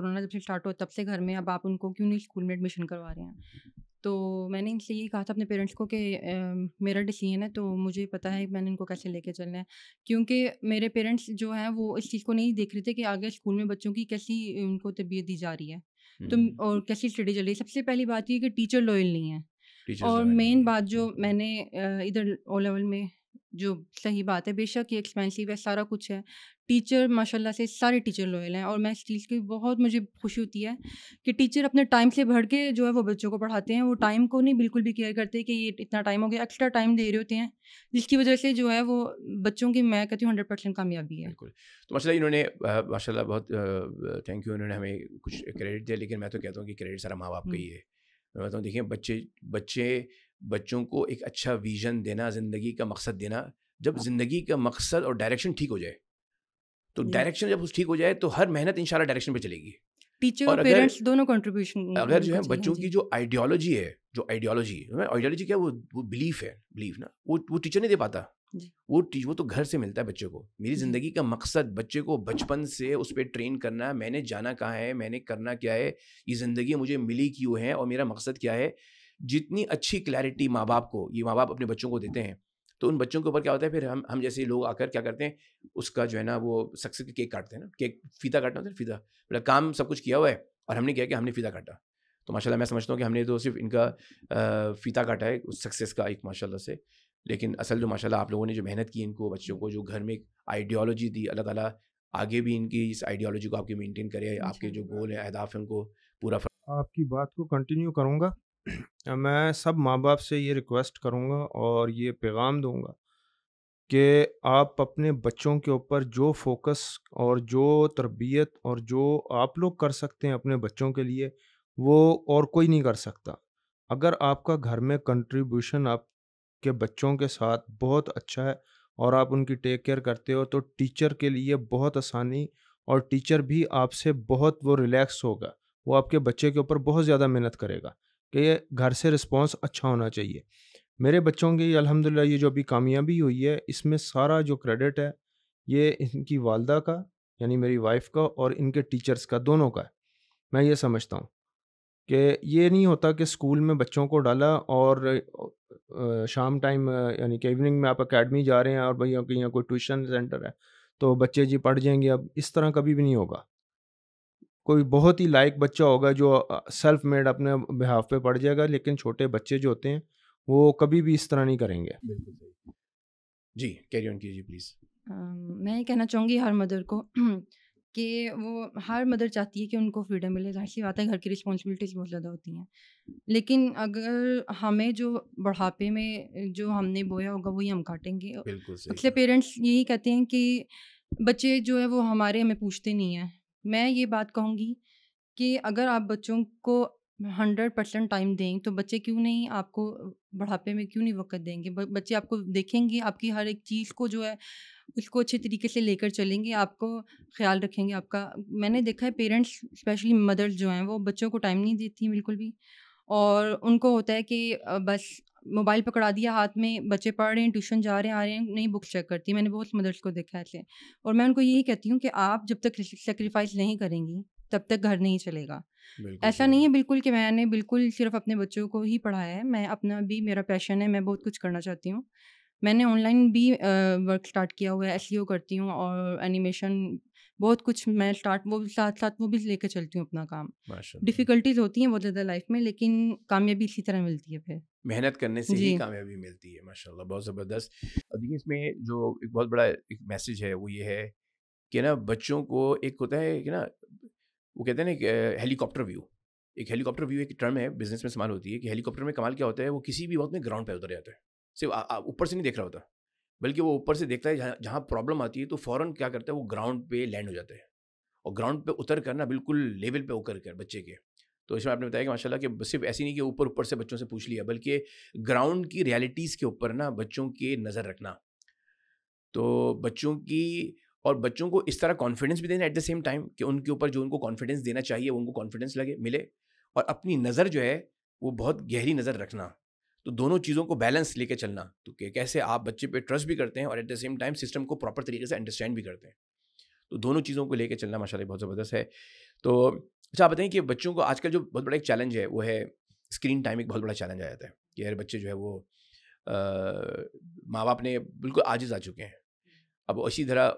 कोरोना जब से स्टार्ट हो तब से घर में अब आप उनको क्यों नहीं स्कूल में एडमिशन करवा रहे हैं तो मैंने इनसे ये कहा था अपने पेरेंट्स को कि मेरा डिसीजन है तो मुझे पता है मैंने इनको कैसे लेके चलना है क्योंकि मेरे पेरेंट्स जो हैं वो इस चीज़ को नहीं देख रहे थे कि आगे स्कूल में बच्चों की कैसी उनको तबीयत दी जा रही है तुम तो और कैसी स्टडी चल रही है सबसे पहली बात ये कि टीचर लॉयल नहीं है और मेन बात जो मैंने इधर ओ लेवल में जो सही बात है बेशक ये एक्सपेंसिव है सारा कुछ है टीचर माशाल्लाह से सारे टीचर लॉयल हैं और मैं इस चीज़ की बहुत मुझे खुशी होती है कि टीचर अपने टाइम से भर के जो है वो बच्चों को पढ़ाते हैं वो टाइम को नहीं बिल्कुल भी केयर करते कि ये इतना टाइम हो गया एक्स्ट्रा टाइम दे रहे होते हैं जिसकी वजह से जो है वो बच्चों की मैं कहती हूँ हंड्रेड परसेंट कामयाबी है बिल्कुल तो माशा इन्होंने माशा बहुत थैंक यू इन्होंने हमें कुछ क्रेडिट दिया लेकिन मैं तो कहता हूँ कि क्रेडिट सारा माँ बाप का हम्म। ही है मैं कहता हूँ देखिए बच्चे बच्चे बच्चों को एक अच्छा विजन देना ज़िंदगी का मकसद देना जब हाँ। ज़िंदगी का मकसद और डायरेक्शन ठीक हो जाए तो डायरेक्शन जब उस ठीक हो जाए तो हर मेहनत इनशाला डायरेक्शन पर चलेगी टीचर और पेरेंट्स दोनों कंट्रीब्यूशन अगर जो है बच्चों हाँ की जो आइडियोलॉजी है जो आइडियोलॉजी तो आइडियोलॉजी क्या वो वो बिलीफ है बिलीफ ना वो वो टीचर नहीं दे पाता वो वो तो घर से मिलता है बच्चे को मेरी ज़िंदगी का मकसद बच्चे को बचपन से उस पर ट्रेन करना मैंने जाना कहाँ है मैंने करना क्या है ये ज़िंदगी मुझे मिली क्यों है और मेरा मकसद क्या है जितनी अच्छी क्लैरिटी माँ बाप को ये माँ बाप अपने बच्चों को देते हैं तो उन बच्चों के ऊपर क्या होता है फिर हम हम जैसे लोग आकर क्या करते हैं उसका जो है ना वो सक्सेस केक काटते हैं ना केक फीता काटना होता है फीता मतलब काम सब कुछ किया हुआ है और हमने किया कि हमने फीता काटा तो माशाल्लाह मैं समझता हूँ कि हमने तो सिर्फ इनका फीता काटा है उस सक्सेस का एक माशाल्लाह से लेकिन असल जो तो माशाल्लाह आप लोगों ने जो मेहनत की इनको बच्चों को जो घर में एक आइडियोलॉजी दी अल्लाह ताला आगे भी इनकी इस आइडियोलॉजी को आपके मेंटेन करे आपके जो गोल हैं अहदाफ हैं उनको पूरा आपकी बात को कंटिन्यू करूँगा मैं सब माँ बाप से ये रिक्वेस्ट करूँगा और ये पैगाम दूँगा कि आप अपने बच्चों के ऊपर जो फोकस और जो तरबियत और जो आप लोग कर सकते हैं अपने बच्चों के लिए वो और कोई नहीं कर सकता अगर आपका घर में कंट्रीब्यूशन आपके बच्चों के साथ बहुत अच्छा है और आप उनकी टेक केयर करते हो तो टीचर के लिए बहुत आसानी और टीचर भी आपसे बहुत वो रिलैक्स होगा वो आपके बच्चे के ऊपर बहुत ज़्यादा मेहनत करेगा कि घर से रिस्पॉन्स अच्छा होना चाहिए मेरे बच्चों की अलहमदिल्ला ये जो अभी कामयाबी हुई है इसमें सारा जो क्रेडिट है ये इनकी वालदा का यानी मेरी वाइफ का और इनके टीचर्स का दोनों का है मैं ये समझता हूँ कि ये नहीं होता कि स्कूल में बच्चों को डाला और शाम टाइम यानी कि इवनिंग में आप अकेडमी जा रहे हैं और भैया कहीं कोई ट्यूशन सेंटर है तो बच्चे जी पढ़ जाएंगे अब इस तरह कभी भी नहीं होगा कोई बहुत ही लायक बच्चा होगा जो सेल्फ मेड अपने बिहाफ पे पड़ जाएगा लेकिन छोटे बच्चे जो होते हैं वो कभी भी इस तरह नहीं करेंगे जी कैरी ऑन कीजिए प्लीज़ मैं ये कहना चाहूँगी हर मदर को कि वो हर मदर चाहती है कि उनको फ्रीडम मिले जाहिर सी बात है घर की रिस्पॉन्सिबिलिटीज बहुत ज़्यादा होती हैं लेकिन अगर हमें जो बढ़ापे में जो हमने बोया होगा वही हम काटेंगे अक्सर पेरेंट्स यही कहते हैं कि बच्चे जो है वो हमारे हमें पूछते नहीं हैं मैं ये बात कहूँगी कि अगर आप बच्चों को हंड्रेड परसेंट टाइम दें तो बच्चे क्यों नहीं आपको बढ़ापे में क्यों नहीं वक्त देंगे बच्चे आपको देखेंगे आपकी हर एक चीज़ को जो है उसको अच्छे तरीके से लेकर चलेंगे आपको ख्याल रखेंगे आपका मैंने देखा है पेरेंट्स स्पेशली मदर्स जो हैं वो बच्चों को टाइम नहीं देती बिल्कुल भी और उनको होता है कि बस मोबाइल पकड़ा दिया हाथ में बच्चे पढ़ रहे हैं ट्यूशन जा रहे हैं आ रहे हैं नहीं बुक चेक करती मैंने बहुत मदर्स को देखा है और मैं उनको यही कहती हूँ कि आप जब तक सेक्रीफाइस नहीं करेंगी तब तक घर नहीं चलेगा ऐसा नहीं है बिल्कुल कि मैंने बिल्कुल सिर्फ अपने बच्चों को ही पढ़ाया है मैं अपना भी मेरा पैशन है मैं बहुत कुछ करना चाहती हूँ मैंने ऑनलाइन भी वर्क स्टार्ट किया हुआ है एस e करती हूँ और एनिमेशन बहुत कुछ मैं स्टार्ट वो साथ साथ वो भी लेके चलती हूँ अपना काम डिफिकल्टीज होती हैं बहुत ज़्यादा लाइफ में लेकिन कामयाबी इसी तरह मिलती है फिर मेहनत करने से ही कामयाबी मिलती है माशा बहुत ज़बरदस्त अब देखिए इसमें जो एक बहुत बड़ा एक मैसेज है वो ये है कि ना बच्चों को एक होता है कि ना वो कहते हैं ना हेलीकॉप्टर व्यू एक हेलीकॉप्टर व्यू एक टर्म है बिजनेस में इस्तेमाल होती है कि हेलीकॉप्टर में कमाल क्या होता है वो किसी भी वक्त में ग्राउंड पर उतर जाता है सिर्फ ऊपर से नहीं देख रहा होता बल्कि वो ऊपर से देखता है जहाँ जहाँ प्रॉब्लम आती है तो फ़ौरन क्या करता है वो ग्राउंड पे लैंड हो जाते हैं और ग्राउंड पे उतर कर ना बिल्कुल लेवल पे उतर कर बच्चे के तो इसमें आपने बताया कि माशाल्लाह कि सिर्फ ऐसी नहीं कि ऊपर ऊपर से बच्चों से पूछ लिया बल्कि ग्राउंड की रियलिटीज़ के ऊपर ना बच्चों की नज़र रखना तो बच्चों की और बच्चों को इस तरह कॉन्फिडेंस भी देना एट द सेम टाइम कि उनके ऊपर जो उनको कॉन्फिडेंस देना चाहिए वो उनको कॉन्फिडेंस लगे मिले और अपनी नज़र जो है वो बहुत गहरी नज़र रखना तो दोनों चीज़ों को बैलेंस लेके चलना तो कैसे आप बच्चे पे ट्रस्ट भी करते हैं और at the same time system को प्रॉपर तरीके से अंडरस्टैंड भी करते हैं तो दोनों चीज़ों को लेके चलना माशाल्लाह बहुत ज़बरदस्त है तो अच्छा आप बताएं कि बच्चों को आजकल जो बहुत बड़ा एक चैलेंज है वो है स्क्रीन टाइम एक बहुत बड़ा चैलेंज आ जाता है कि यार बच्चे जो है वो माँ बाप ने बिल्कुल आजिज आ चुके हैं अब इसी तरह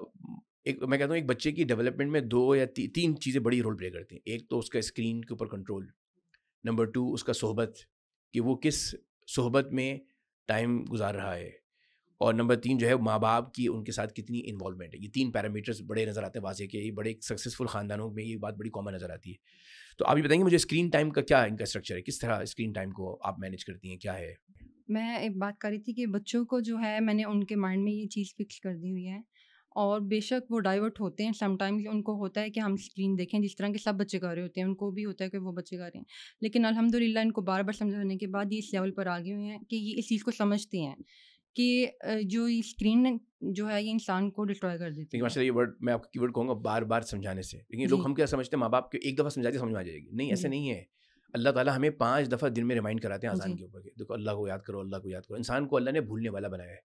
एक मैं कहता हूँ एक बच्चे की डेवलपमेंट में दो या ती, तीन चीज़ें बड़ी रोल प्ले करती हैं एक तो उसका स्क्रीन के ऊपर कंट्रोल नंबर टू उसका सोहबत कि वो किस सोहबत में टाइम गुजार रहा है और नंबर तीन जो है माँ बाप की उनके साथ कितनी इन्वॉलमेंट है ये तीन पैरामीटर्स बड़े नज़र आते हैं वाजे के ये बड़े सक्सेसफुल ख़ानदानों में ये बात बड़ी कॉमन नज़र आती है तो आप ये बताएंगे मुझे स्क्रीन टाइम का क्या इनका स्ट्रक्चर है किस तरह स्क्रीन टाइम को आप मैनेज करती हैं क्या है मैं एक बात कर रही थी कि बच्चों को जो है मैंने उनके माइंड में ये चीज़ फिक्स कर दी हुई है और बेशक वो डाइवर्ट होते हैं समटाइम्स उनको होता है कि हम स्क्रीन देखें जिस तरह के सब बच्चे गा रहे होते हैं उनको भी होता है कि वो बच्चे गा रहे हैं लेकिन अलहमदिल्ला इनको बार बार समझाने के बाद ये इस लेवल पर आ गए हुए हैं कि ये इस चीज़ को समझते हैं कि जो ये स्क्रीन जो है ये इंसान को डिस्ट्रॉय कर देती है ये वर्ड मैं आपको वर्ड कहूँगा बार बार समझाने से लेकिन लोग हम क्या समझते हैं माँ बाप को एक दफ़ा समझा दिया समझ में आ जाएगी नहीं ऐसे नहीं है अल्लाह ताला हमें पांच दफ़ा दिन में रिमाइंड कराते हैं आसान के ऊपर देखो अल्लाह को याद करो अल्लाह को याद करो इंसान को अल्लाह ने भूलने वाला बनाया है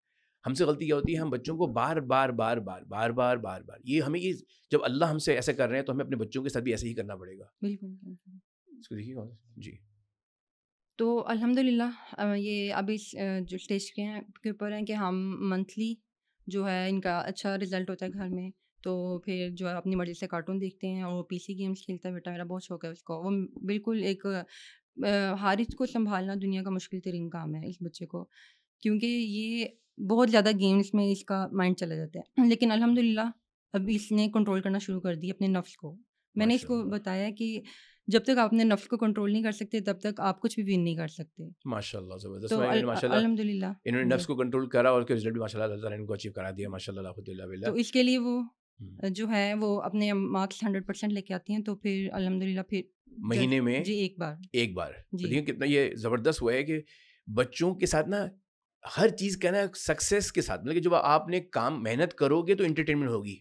हमसे गलती क्या होती है हम बच्चों को बार बार बार बार बार बार बार बार ये हमें ये जब अल्लाह हमसे ऐसे कर रहे हैं तो हमें अपने बच्चों के साथ भी ऐसे ही करना पड़ेगा बिल्कुल देखिए जी तो अल्हम्दुलिल्लाह ये अभी जो स्टेज के हैं के ऊपर हैं कि हम मंथली जो है इनका अच्छा रिजल्ट होता है घर में तो फिर जो है अपनी मर्ज़ी से कार्टून देखते हैं और पी पीसी गेम्स खेलता है बेटा मेरा बहुत शौक है उसको वो बिल्कुल एक हारिस को संभालना दुनिया का मुश्किल तरीन काम है इस बच्चे को क्योंकि ये बहुत ज़्यादा गेम्स में इसका माइंड चला जाता है लेकिन अलहमदिल्ला अब इसने कंट्रोल करना शुरू कर दिया अपने नफ्स को मैंने इसको बताया कि जब तक आप अपने नफ्स को कंट्रोल नहीं कर सकते तब तक आप कुछ भी विन नहीं कर सकते माशाल्लाह जबरदस्त तो अल्हम्दुलिल्लाह इन्होंने नफ्स को कंट्रोल करा और रिजल्ट भी माशाल्लाह इनको अचीव करा दिया माशाल्लाह तो इसके लिए वो हम्म। जो है वो अपने मार्क्स हंड्रेड परसेंट लेके आती हैं तो फिर अलहमदिल्ला फिर महीने में जी एक बार एक बार कितना ये जबरदस्त हुआ है कि बच्चों के साथ ना हर चीज कहना ना सक्सेस के साथ मतलब जब आपने काम मेहनत करोगे तो इंटरटेनमेंट होगी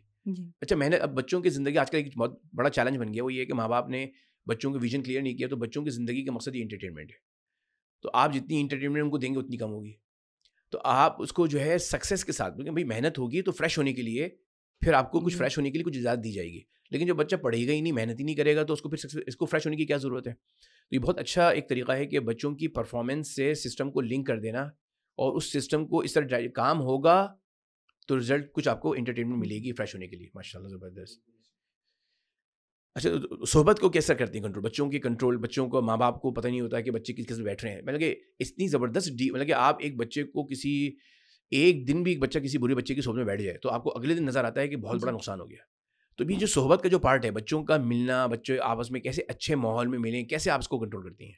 अच्छा मेहनत अब बच्चों की जिंदगी आजकल एक बहुत बड़ा चैलेंज बन गया वो ये कि माँ बाप ने बच्चों के विजन क्लियर नहीं किया तो बच्चों की जिंदगी का मकसद ही इंटरटेनमेंट है तो आप जितनी इंटरटेनमेंट उनको देंगे उतनी कम होगी तो आप उसको जो है सक्सेस के साथ क्योंकि भाई मेहनत होगी तो फ्रेश होने के लिए फिर आपको कुछ फ्रेश होने के लिए कुछ इजाज़त दी जाएगी लेकिन जो बच्चा पढ़ेगा ही नहीं मेहनत ही नहीं करेगा तो उसको फिर इसको फ्रेश होने की क्या ज़रूरत है तो ये बहुत अच्छा एक तरीका है कि बच्चों की परफॉर्मेंस से सिस्टम को लिंक कर देना और उस सिस्टम को इस तरह काम होगा तो रिजल्ट कुछ आपको इंटरटेनमेंट मिलेगी फ्रेश होने के लिए माशाल्लाह ज़बरदस्त अच्छा तो, तो सोहबत को कैसा करती हैं कंट्रोल बच्चों के कंट्रोल बच्चों को माँ बाप को पता नहीं होता कि बच्चे किस किस बैठ रहे हैं मतलब कि इतनी ज़बरदस्त डी मतलब कि आप एक बच्चे को किसी एक दिन भी एक बच्चा किसी बुरे बच्चे की सोच में बैठ जाए तो आपको अगले दिन नज़र आता है कि बहुत बड़ा नुकसान हो गया तो भी जो सोहबत का जो पार्ट है बच्चों का मिलना बच्चे आपस में कैसे अच्छे माहौल में मिलें कैसे आप इसको कंट्रोल करती हैं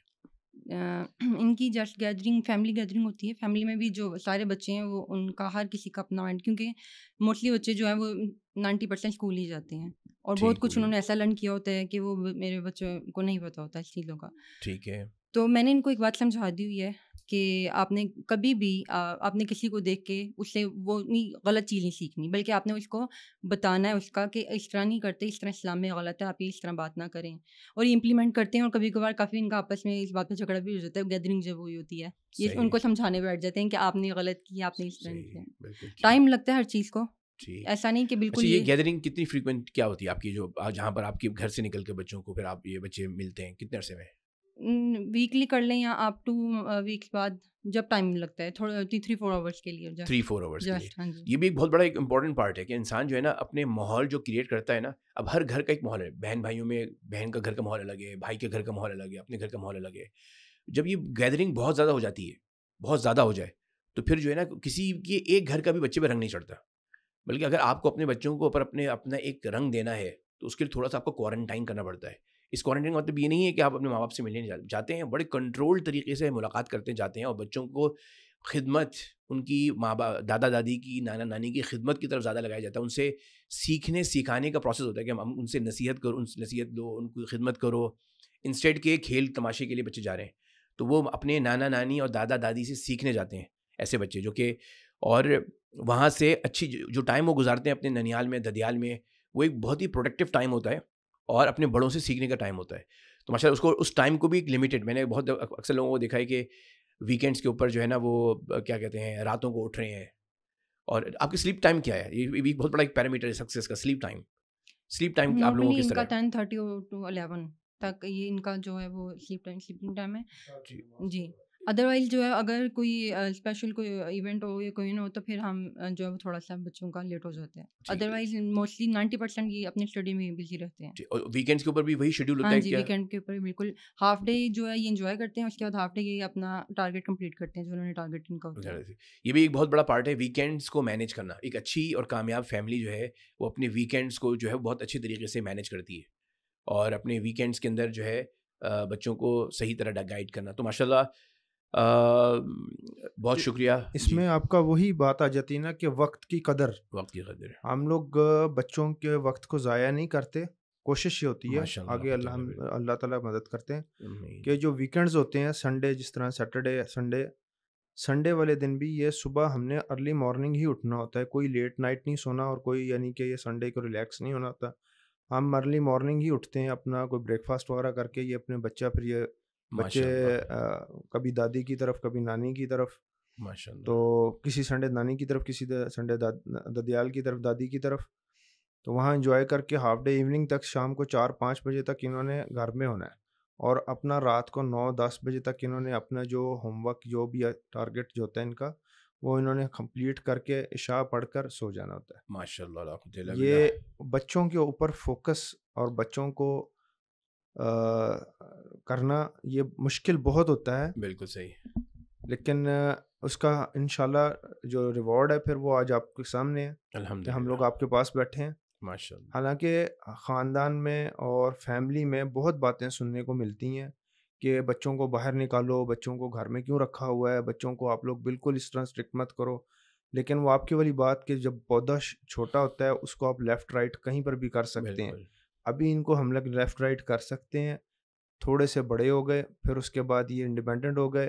इनकी जस्ट गैदरिंग फैमिली गैदरिंग होती है फैमिली में भी जो सारे बच्चे हैं वो उनका हर किसी का अपना माइंड क्योंकि मोस्टली बच्चे जो हैं वो नाइन्टी परसेंट स्कूल ही जाते हैं और बहुत कुछ उन्होंने ऐसा लर्न किया होता है कि वो मेरे बच्चों को नहीं पता होता इस चीज़ों का ठीक है तो मैंने इनको एक बात समझा दी हुई है कि आपने कभी भी आ, आपने किसी को देख के उससे वो नहीं गलत चीज़ नहीं सीखनी बल्कि आपने उसको बताना है उसका कि इस तरह नहीं करते इस तरह इस्लाम में गलत है आप ये इस तरह बात ना करें और ये इम्प्लीमेंट करते हैं और कभी कभार काफ़ी इनका आपस में इस बात पर झगड़ा भी हो जाता है गैदरिंग जब हुई होती है ये उनको समझाने बैठ जाते हैं कि आपने गलत किया आपने इस तरह किया टाइम लगता है हर चीज़ को ऐसा नहीं कि बिल्कुल अच्छा ये, ये गैदरिंग कितनी फ्रीक्वेंट क्या होती है आपकी जो जहाँ पर आपके घर से निकल के बच्चों को फिर आप ये बच्चे मिलते हैं कितने अरसे में वीकली कर लें या आप टू वीक बाद जब टाइम लगता है थोड़ा थ्री फोर आवर्स के लिए थ्री फोर आवर्स ये भी एक बहुत बड़ा एक इंपॉर्टेंट पार्ट है कि इंसान जो है ना अपने माहौल जो क्रिएट करता है ना अब हर घर का एक माहौल है बहन भाइयों में बहन का घर का माहौल अलग है भाई के घर का माहौल अलग है अपने घर का माहौल अलग है जब ये गैदरिंग बहुत ज़्यादा हो जाती है बहुत ज़्यादा हो जाए तो फिर जो है ना किसी के एक घर का भी बच्चे पर रंग नहीं चढ़ता बल्कि अगर आपको अपने बच्चों को ऊपर अपने अपना एक रंग देना है तो उसके लिए थोड़ा सा आपको क्वारंटाइन करना पड़ता है इस क्वारंटाइन का मतलब ये नहीं है कि आप अपने माँ बाप से मिलने जाते हैं बड़े कंट्रोल तरीके से मुलाकात करते जाते हैं और बच्चों को खिदमत उनकी माँ बाप दादा दादी की नाना नानी की खिदमत की तरफ ज़्यादा लगाया जाता है उनसे सीखने सिखाने का प्रोसेस होता है कि हम उनसे नसीहत करो उन नसीहत दो उनकी खिदमत करो इंस्टेड के खेल तमाशे के लिए बच्चे जा रहे हैं तो वो अपने नाना नानी और दादा दादी से सीखने जाते हैं ऐसे बच्चे जो कि और वहाँ से अच्छी जो टाइम वो गुजारते हैं अपने ननियाल में ददियाल में वो एक बहुत ही प्रोडक्टिव टाइम होता है और अपने बड़ों से सीखने का टाइम होता है तो माशा उसको उस टाइम को भी एक लिमिटेड मैंने बहुत अक्सर लोगों को देखा है कि वीकेंड्स के ऊपर जो है ना वो क्या कहते हैं रातों को उठ रहे हैं और आपकी स्लीप टाइम क्या है ये भी बहुत बड़ा एक पैरामीटर है सक्सेस का स्लीप टाइम स्लीप टाइम आप लोगों किस तरह टेन थर्टी टू अलेवन तक ये इनका जो है वो स्लीप टाइम स्लीपिंग टाइम है जी अदरवाइज जो है अगर कोई स्पेशल कोई इवेंट हो या कोई ना हो तो फिर हम जो है थोड़ा सा बच्चों का लेट हो जाता है अदरवाइज मोस्टली नाइन्टी परसेंट ये अपने स्टडी में बिजी रहते हैं और वीकेंड्स के ऊपर भी वही शेड्यूल होता हाँ है जी वीकेंड के ऊपर बिल्कुल हाफ डे जो है ये इंजॉय करते हैं उसके बाद हाफ डे ये अपना टारगेट कम्प्लीट करते हैं जो उन्होंने टारगेट इनका ये भी एक बहुत बड़ा पार्ट है वीकेंड्स को मैनेज करना एक अच्छी और कामयाब फैमिली जो है वो अपने वीकेंड्स को जो है बहुत अच्छे तरीके से मैनेज करती है और अपने वीकेंड्स के अंदर जो है बच्चों को सही तरह गाइड करना तो माशाल्लाह आ, बहुत शुक्रिया इसमें आपका वही बात आ जाती है ना कि वक्त की कदर वक्त की कदर हम लोग बच्चों के वक्त को ज़ाया नहीं करते कोशिश ये होती है आगे अल्लाह अल्लाह ताला मदद करते हैं कि जो वीकेंड्स होते हैं संडे जिस तरह सैटरडे संडे संडे वाले दिन भी ये सुबह हमने अर्ली मॉर्निंग ही उठना होता है कोई लेट नाइट नहीं सोना और कोई यानी कि ये संडे को रिलैक्स नहीं होना होता हम अर्ली मॉर्निंग ही उठते हैं अपना कोई ब्रेकफास्ट वगैरह करके ये अपने बच्चा फिर ये बच्चे कभी दादी की तरफ कभी नानी की तरफ माशा तो किसी संडे नानी की तरफ किसी संडे ददियाल की तरफ दादी की तरफ तो वहाँ इंजॉय करके हाफ डे इवनिंग तक शाम को चार पाँच बजे तक इन्होंने घर में होना है और अपना रात को नौ दस बजे तक इन्होंने अपना जो होमवर्क जो भी टारगेट जो होता है इनका वो इन्होंने कंप्लीट करके इशा पढ़कर सो जाना होता है माशाल्लाह ये बच्चों के ऊपर फोकस और बच्चों को करना ये मुश्किल बहुत होता है बिल्कुल सही लेकिन उसका इन जो रिवॉर्ड है फिर वो आज आपके सामने है हम लोग आपके पास बैठे हैं माशा हालांकि ख़ानदान में और फैमिली में बहुत बातें सुनने को मिलती हैं कि बच्चों को बाहर निकालो बच्चों को घर में क्यों रखा हुआ है बच्चों को आप लोग बिल्कुल इस तरह स्ट्रिक्ट मत करो लेकिन वो आपकी वाली बात कि जब पौधा छोटा होता है उसको आप लेफ़्ट राइट कहीं पर भी कर सकते हैं अभी इनको हम लोग लेफ़्ट राइट कर सकते हैं थोड़े से बड़े हो गए फिर उसके बाद ये इंडिपेंडेंट हो गए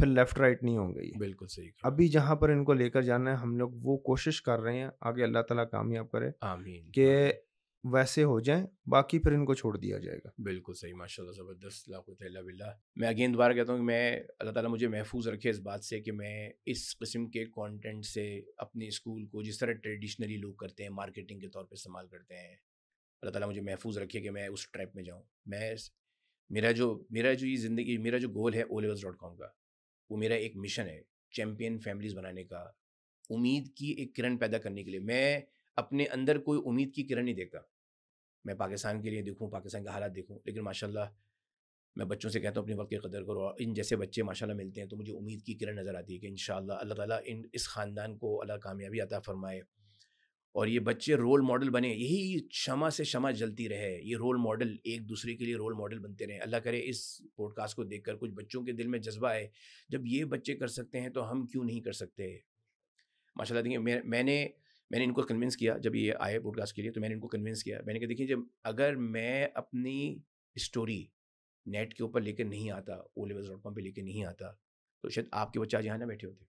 फिर लेफ़्ट राइट नहीं होंगे ये बिल्कुल सही अभी जहाँ पर इनको लेकर जाना है हम लोग वो कोशिश कर रहे हैं आगे अल्लाह ताला कामयाब करे आमीन के वैसे हो जाए बाकी फिर इनको छोड़ दिया जाएगा बिल्कुल सही माशाल्लाह ज़बरदस्त बिल्ला मैं अगेन दोबारा कहता हूँ कि मैं अल्लाह ताला मुझे महफूज रखे इस बात से कि मैं इस किस्म के कंटेंट से अपने स्कूल को जिस तरह ट्रेडिशनली लोग करते हैं मार्केटिंग के तौर पे इस्तेमाल करते हैं अल्लाह ताला मुझे महफूज रखे कि मैं उस ट्रैप में जाऊँ मैं मेरा जो मेरा जो ये ज़िंदगी मेरा जो गोल है ओ डॉट कॉम का वो मेरा एक मिशन है चैम्पियन फैमिलीज़ बनाने का उम्मीद की एक किरण पैदा करने के लिए मैं अपने अंदर कोई उम्मीद की किरण नहीं देखता मैं पाकिस्तान के लिए देखूँ पाकिस्तान के हालात देखूँ लेकिन माशाल्लाह मैं बच्चों से कहता हूँ अपने वक्त की कदर करो और इन जैसे बच्चे माशाल्लाह मिलते हैं तो मुझे उम्मीद की किरण नज़र आती है कि इन अल्लाह ताला इन इस ख़ानदान को अल्लाह कामयाबी अता फ़रमाए और ये बच्चे रोल मॉडल बने यही क्षमा से क्षमा जलती रहे ये रोल मॉडल एक दूसरे के लिए रोल मॉडल बनते रहे अल्लाह करे इस पॉडकास्ट को देखकर कुछ बच्चों के दिल में जज्बा आए जब ये बच्चे कर सकते हैं तो हम क्यों नहीं कर सकते माशाल्लाह देखिए मैं, मैंने मैंने इनको कन्विंस किया जब ये आए पॉडकास्ट के लिए तो मैंने इनको कन्विंस किया मैंने कहा देखिए जब अगर मैं अपनी स्टोरी नेट के ऊपर लेकर नहीं आता ओ लेवल डॉट कॉम पर लेकर नहीं आता तो शायद आपके बच्चे आज यहाँ ना बैठे होते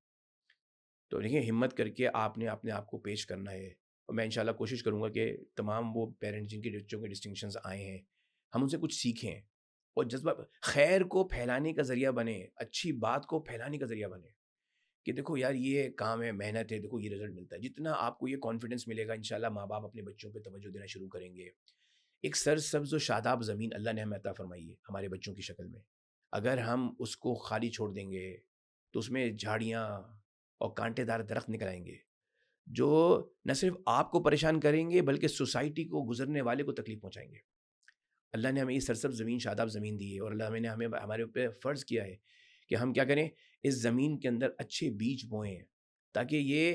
तो देखिए हिम्मत करके आपने अपने आप को पेश करना है और मैं इंशाल्लाह कोशिश करूँगा कि तमाम वो पेरेंट्स जिनके बच्चों के डिस्टिंक्शन आए हैं हम उनसे कुछ सीखें और जज्बा खैर को फैलाने का ज़रिया बने अच्छी बात को फैलाने का ज़रिया बने कि देखो यार ये काम है मेहनत है देखो ये रिजल्ट मिलता है जितना आपको ये कॉन्फिडेंस मिलेगा इन माँ बाप अपने बच्चों पर तोज्जो देना शुरू करेंगे एक सर सब्ज व शादाब ज़मीन अल्लाह ने हमें अता फरमाई है हमारे बच्चों की शक्ल में अगर हम उसको खाली छोड़ देंगे तो उसमें झाड़ियाँ और कांटेदार दरख्त निकल आएंगे जो न सिर्फ आपको परेशान करेंगे बल्कि सोसाइटी को गुजरने वाले को तकलीफ पहुँचाएंगे अल्लाह ने हमें ये सरसब ज़मीन शादाब ज़मीन दी है और अल्लाह ने हमें हमारे ऊपर फ़र्ज़ किया है कि हम क्या करें इस ज़मीन के अंदर अच्छे बीज बोएँ ताकि ये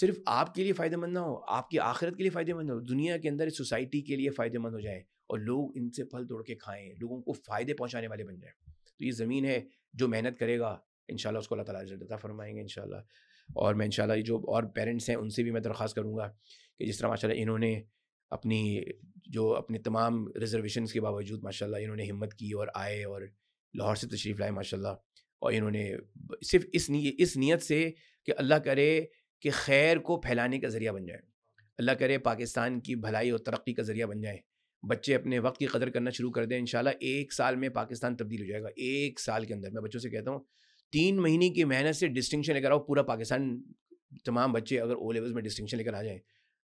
सिर्फ आपके लिए फ़ायदेमंद ना हो आपकी आखिरत के लिए फ़ायदेमंद हो दुनिया के अंदर इस सोसाइटी के लिए फ़ायदेमंद हो जाए और लोग इनसे फल तोड़ के खाएँ लोगों को फ़ायदे पहुँचाने वाले बन जाएँ तो ये ज़मीन है जो मेहनत करेगा इन उसको अल्लाह तला फरमाएंगे इन और मैं इंशाल्लाह ये जो और पेरेंट्स हैं उनसे भी मैं दरख्वास्त करूँगा कि जिस तरह माशा इन्होंने अपनी जो अपने तमाम रिजर्वेशन के बावजूद माशा इन्होंने हिम्मत की और आए और लाहौर से तशरीफ़ लाए माशा और इन्होंने सिर्फ इस नी, इस नीयत से कि अल्लाह करे कि खैर को फैलाने का ज़रिया बन जाए अल्लाह करे पाकिस्तान की भलाई और तरक्की का ज़रिया बन जाए बच्चे अपने वक्त की कदर करना शुरू कर दें इन एक साल में पाकिस्तान तब्दील हो जाएगा एक साल के अंदर मैं बच्चों से कहता हूँ तीन महीने की मेहनत से डिस्टिंक्शन लेकर आओ पूरा पाकिस्तान तमाम बच्चे अगर ओ लेवल्स में डिस्टिंक्शन लेकर आ जाएँ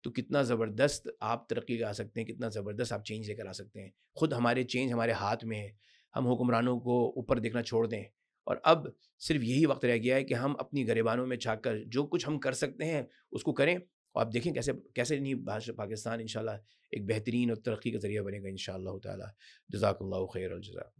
तो कितना ज़बरदस्त आप तरक्की कर सकते हैं कितना ज़बरदस्त आप चेंज लेकर आ सकते हैं ख़ुद हमारे चेंज हमारे हाथ में है हम हुक्मरानों को ऊपर देखना छोड़ दें और अब सिर्फ यही वक्त रह गया है कि हम अपनी गरेबानों में छाक कर जो कुछ हम कर सकते हैं उसको करें और आप देखें कैसे कैसे नहीं भाषा पाकिस्तान इन एक बेहतरीन और तरक्की का ज़रिया बनेगा इन शाह तजाकल्ला खैर अलजा